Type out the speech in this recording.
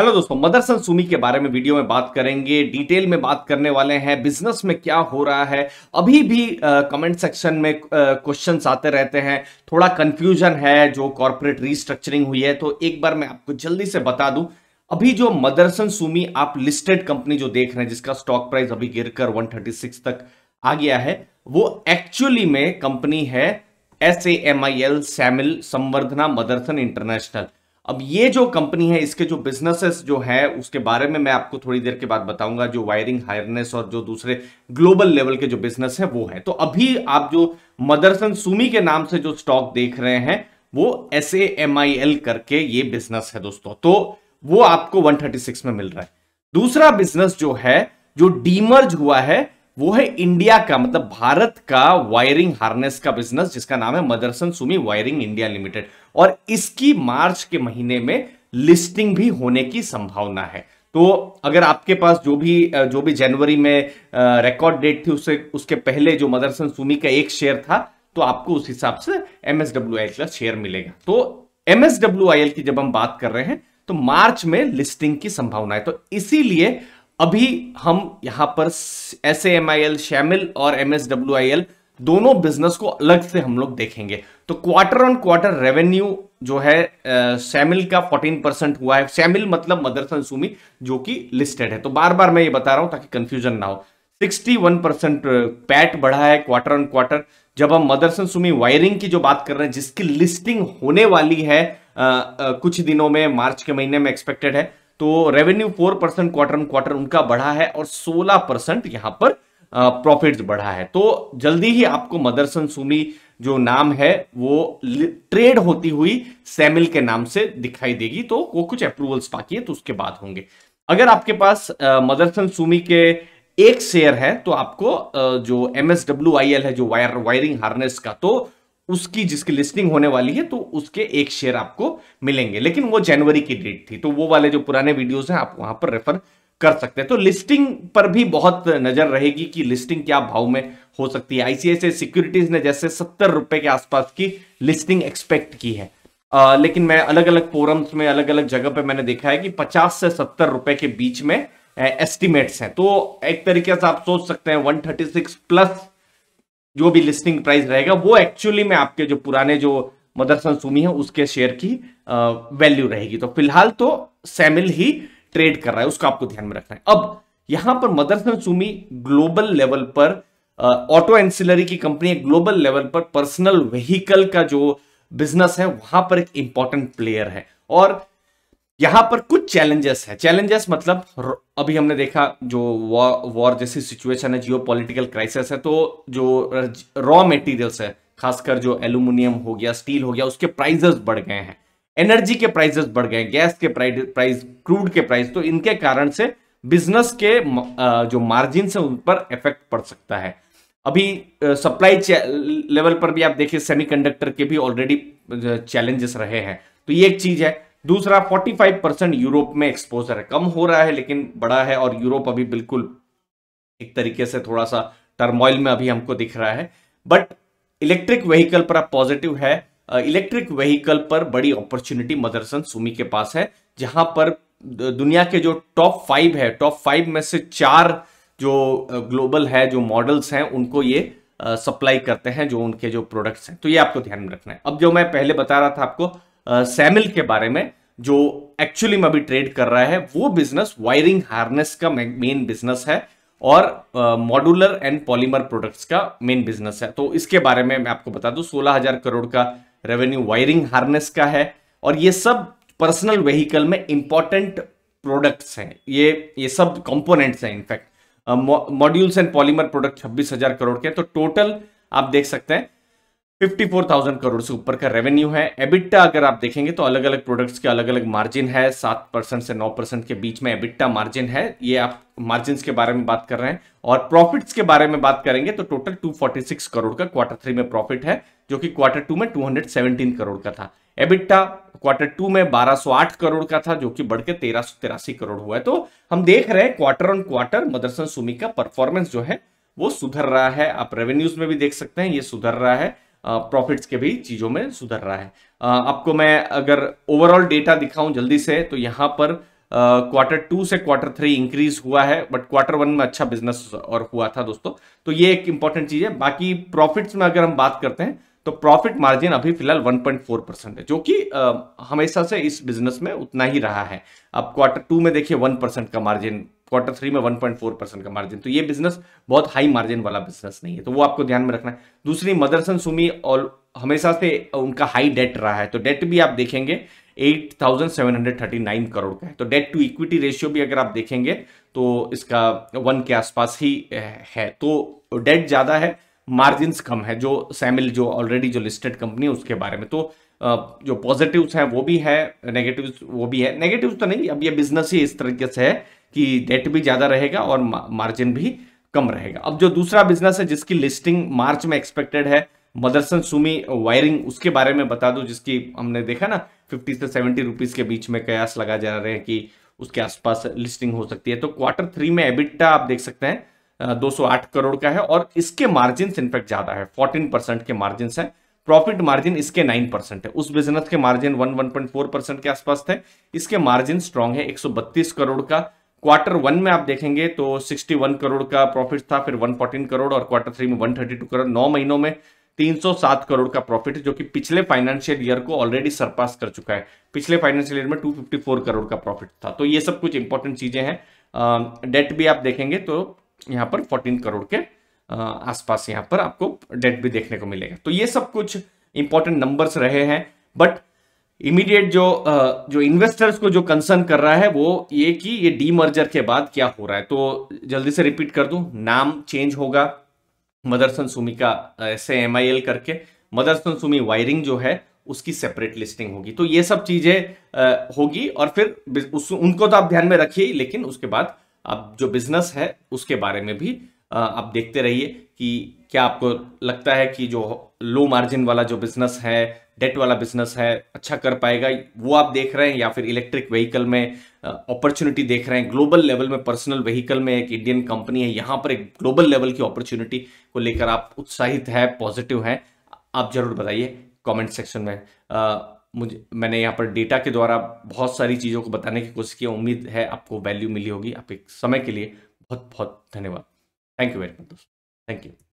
Hello दोस्तों मदरसन सुमी के बारे में वीडियो में बात करेंगे डिटेल में बात करने वाले हैं बिजनेस में क्या हो रहा है अभी भी कमेंट सेक्शन में क्वेश्चन आते रहते हैं थोड़ा कंफ्यूजन है जो कॉरपोरेट रीस्ट्रक्चरिंग हुई है तो एक बार मैं आपको जल्दी से बता दूं अभी जो मदरसन सुमी आप लिस्टेड कंपनी जो देख रहे हैं जिसका स्टॉक प्राइस अभी गिर कर वन तक आ गया है वो एक्चुअली में कंपनी है S A M I L SAMIL Samvardhana Motherson International अब ये जो कंपनी है इसके जो बिजनेसेस जो है उसके बारे में मैं आपको थोड़ी देर के बाद बताऊंगा जो वायरिंग हायरनेस और जो दूसरे ग्लोबल लेवल के जो बिजनेस है वो है तो अभी आप जो मदरसन सुमी के नाम से जो स्टॉक देख रहे हैं वो S A M I L करके ये बिजनेस है दोस्तों तो वो आपको 136 में मिल रहा है दूसरा बिजनेस जो है जो डीमर्ज हुआ है वो है इंडिया का मतलब भारत का वायरिंग हार्नेस का बिजनेस जिसका नाम है Motherson Sumi wiring India limited और इसकी मार्च के महीने में लिस्टिंग भी होने की संभावना है तो अगर आपके पास जो भी जो भी जनवरी में रिकॉर्ड डेट थी उससे उसके पहले जो मदरसन सुमी का एक शेयर था तो आपको उस हिसाब से एमएसडब्ल्यू का शेयर मिलेगा तो एमएसडब्ल्यू की जब हम बात कर रहे हैं तो मार्च में लिस्टिंग की संभावना है तो इसीलिए अभी हम यहां पर S M I L SAMIL और M S W I L दोनों बिजनेस को अलग से हम लोग देखेंगे तो क्वार्टर ऑन क्वार्टर रेवेन्यू जो है सैमिल का 14 परसेंट हुआ है सैमिल मतलब मदरसन सुमी जो कि लिस्टेड है तो बार बार मैं ये बता रहा हूं ताकि कंफ्यूजन ना हो 61 परसेंट पैट बढ़ा है क्वार्टर ऑन क्वार्टर जब हम मदरसन सुमी वायरिंग की जो बात कर रहे हैं जिसकी लिस्टिंग होने वाली है आ, आ, कुछ दिनों में मार्च के महीने में एक्सपेक्टेड है तो revenue four percent quarter quarter उनका बढ़ा है और सोलह परसेंट यहां पर प्रॉफिट बढ़ा है तो जल्दी ही आपको मदरसन सुमी जो नाम है वो ट्रेड होती हुई सेमिल के नाम से दिखाई देगी तो वो कुछ अप्रूवल्स बाकी है तो उसके बाद होंगे अगर आपके पास मदरसन सुमी के एक शेयर है तो आपको जो एम है जो वायर वायरिंग हार्नेस का तो उसकी जिसकी लिस्टिंग होने वाली है तो उसके एक शेयर आपको मिलेंगे लेकिन वो जनवरी की डेट थी तो वो वाले जो पुराने वीडियोस हैं आप वहां पर रेफर कर सकते हैं तो लिस्टिंग पर भी बहुत नजर रहेगी कि लिस्टिंग क्या भाव में हो सकती है आईसीआई सिक्योरिटीज ने जैसे सत्तर रुपए के आसपास की लिस्टिंग एक्सपेक्ट की है आ, लेकिन मैं अलग अलग फोरम्स में अलग अलग जगह पे मैंने देखा है कि पचास से सत्तर रुपए के बीच में एस्टिमेट्स हैं तो एक तरीके से आप सोच सकते हैं 136 प्लस जो भी लिस्टिंग प्राइस रहेगा वो एक्चुअली में आपके जो पुराने जो मदरसन सुमी है उसके शेयर की वैल्यू रहेगी तो फिलहाल तो सैमिल ही ट्रेड कर रहा है उसको आपको ध्यान में रखना है अब यहां पर मदरसन सुमी ग्लोबल लेवल पर ऑटो एंसिलरी की कंपनी है ग्लोबल लेवल पर पर्सनल व्हीकल का जो बिजनेस है वहां पर एक इंपॉर्टेंट प्लेयर है और यहां पर कुछ चैलेंजेस है चैलेंजेस मतलब अभी हमने देखा जो वॉर वॉर जैसी सिचुएशन है जियो पॉलिटिकल क्राइसिस है तो जो रॉ मेटीरियल्स है खासकर जो एल्यूमिनियम हो गया स्टील हो गया उसके प्राइजेस बढ़ गए हैं एनर्जी के प्राइजेस बढ़ गए गैस के प्राइस क्रूड के प्राइस तो इनके कारण से बिजनेस के जो मार्जिन है उन पर इफेक्ट पड़ सकता है अभी सप्लाई लेवल पर भी आप देखिए सेमीकंडक्टर के भी ऑलरेडी चैलेंजेस रहे हैं तो ये एक चीज है दूसरा 45 परसेंट यूरोप में एक्सपोजर है कम हो रहा है लेकिन बड़ा है और यूरोप अभी बिल्कुल एक तरीके से थोड़ा सा टर्मोइल में अभी हमको दिख रहा है बट इलेक्ट्रिक व्हीकल पर आप पॉजिटिव है इलेक्ट्रिक व्हीकल पर बड़ी अपॉर्चुनिटी मदरसन सुमी के पास है जहां पर दुनिया के जो टॉप फाइव है टॉप फाइव में से चार जो ग्लोबल है जो मॉडल्स हैं उनको ये सप्लाई करते हैं जो उनके जो प्रोडक्ट्स हैं तो ये आपको ध्यान में रखना है अब जो मैं पहले बता रहा था आपको सैमिल के बारे में जो एक्चुअली में अभी ट्रेड कर रहा है वो बिजनेस वायरिंग हार्नेस का मेन बिजनेस है और मॉड्यूलर एंड पॉलीमर प्रोडक्ट्स का मेन बिजनेस है तो इसके बारे में मैं आपको बता दूं सोलह हजार करोड़ का रेवेन्यू वायरिंग हार्नेस का है और ये सब पर्सनल व्हीकल में इंपॉर्टेंट प्रोडक्ट्स हैं ये ये सब कंपोनेंट्स हैं in fact modules and polymer product छब्बीस हजार करोड़ के तो टोटल आप देख सकते हैं 54,000 करोड़ से ऊपर का रेवेन्यू है एबिट्टा अगर आप देखेंगे तो अलग अलग प्रोडक्ट्स के अलग अलग मार्जिन है सात परसेंट से नौ परसेंट के बीच में एबिट्टा मार्जिन है ये आप मार्जिन के बारे में बात कर रहे हैं और प्रॉफिट्स के बारे में बात करेंगे तो टोटल 246 करोड़ का क्वार्टर थ्री में प्रॉफिट है जो कि क्वार्टर टू में टू करोड़ का था एबिट्टा क्वार्टर टू में बारह करोड़ का था जो कि बढ़ के तेरह करोड़ हुआ है तो हम देख रहे हैं quarter on quarter Motherson Sumi का परफॉर्मेंस जो है वो सुधर रहा है आप रेवेन्यूज में भी देख सकते हैं ये सुधर रहा है प्रॉफिट्स के भी चीज़ों में सुधर रहा है आपको मैं अगर ओवरऑल डेटा दिखाऊं जल्दी से तो यहाँ पर क्वार्टर टू से क्वार्टर थ्री इंक्रीज हुआ है बट क्वार्टर वन में अच्छा बिजनेस और हुआ था दोस्तों तो ये एक इंपॉर्टेंट चीज़ है बाकी प्रॉफिट्स में अगर हम बात करते हैं तो प्रॉफिट मार्जिन अभी फिलहाल 1.4 परसेंट है जो कि हमेशा से इस बिजनेस में उतना ही रहा है अब क्वार्टर टू में देखिए 1 परसेंट का मार्जिन क्वार्टर थ्री में वन पॉइंट फोर परसेंट का मार्जिन तो ये बिजनेस बहुत हाई मार्जिन वाला बिजनेस नहीं है तो वो आपको ध्यान में रखना है दूसरी मदरसन सुमी और हमेशा से उनका हाई डेट रहा है तो डेट भी आप देखेंगे 8,739 करोड़ का है तो डेट टू इक्विटी रेशियो भी अगर आप देखेंगे तो इसका वन के आसपास ही है तो डेट ज़्यादा है मार्जिन कम है जो सैमिल जो ऑलरेडी जो लिस्टेड कंपनी है उसके बारे में तो जो पॉजिटिव्स हैं वो भी है नेगेटिव्स वो भी है नेगेटिव्स तो नहीं अब ये बिजनेस ही इस तरीके से है कि डेट भी ज़्यादा रहेगा और मार्जिन भी कम रहेगा अब जो दूसरा बिजनेस है जिसकी लिस्टिंग मार्च में एक्सपेक्टेड है मदरसन सुमी वायरिंग उसके बारे में बता दूँ जिसकी हमने देखा ना फिफ्टी से सेवेंटी रुपीज के बीच में कयास लगा जा रहे हैं कि उसके आसपास लिस्टिंग हो सकती है तो क्वार्टर थ्री में एबिटा आप देख सकते हैं 208 करोड़ का है और इसके मार्जिन इनफैक्ट ज्यादा है 14 परसेंट के मार्जिन है प्रॉफिट मार्जिन इसके नाइन परसेंट है उस बिजनेस के margin one one point four percent के आसपास थे इसके मार्जिन स्ट्रांग है एक सौ बत्तीस करोड़ का क्वार्टर वन में आप देखेंगे तो 61 करोड़ का प्रॉफिट था फिर 114 करोड़ और क्वार्टर थ्री में 132 करोड़ नौ महीनों में 307 करोड़ का प्रॉफिट जो कि पिछले फाइनेंशियल ईयर को ऑलरेडी सरपास कर चुका है पिछले फाइनेंशियल ईयर में 254 करोड़ का प्रॉफिट था तो ये सब कुछ इंपॉर्टेंट चीजें हैं डेट भी आप देखेंगे तो यहाँ पर 14 करोड़ के आसपास यहाँ पर आपको डेट भी देखने को मिलेगा तो ये सब कुछ इंपॉर्टेंट नंबर्स रहे हैं बट इमीडिएट जो जो इन्वेस्टर्स को जो कंसर्न कर रहा है वो ये कि ये डी मर्जर के बाद क्या हो रहा है तो जल्दी से रिपीट कर दूं नाम चेंज होगा मदरसन सुमी का एस एम आई एल करके मदरसन सुमी वायरिंग जो है उसकी सेपरेट लिस्टिंग होगी तो ये सब चीज़ें होगी और फिर उस उनको तो आप ध्यान में रखिए लेकिन उसके बाद आप जो बिजनेस है उसके बारे में भी आप देखते रहिए कि क्या आपको लगता है कि जो लो मार्जिन वाला जो बिजनेस है डेट वाला बिजनेस है अच्छा कर पाएगा वो आप देख रहे हैं या फिर इलेक्ट्रिक व्हीकल में अपॉर्चुनिटी देख रहे हैं ग्लोबल लेवल में पर्सनल व्हीकल में एक इंडियन कंपनी है यहाँ पर एक ग्लोबल लेवल की अपॉर्चुनिटी को लेकर आप उत्साहित है पॉजिटिव हैं आप जरूर बताइए कमेंट सेक्शन में आ, मुझे मैंने यहाँ पर डेटा के द्वारा बहुत सारी चीज़ों को बताने की कोशिश की उम्मीद है आपको वैल्यू मिली होगी आप एक समय के लिए बहुत बहुत धन्यवाद Thank you very much. Thank you.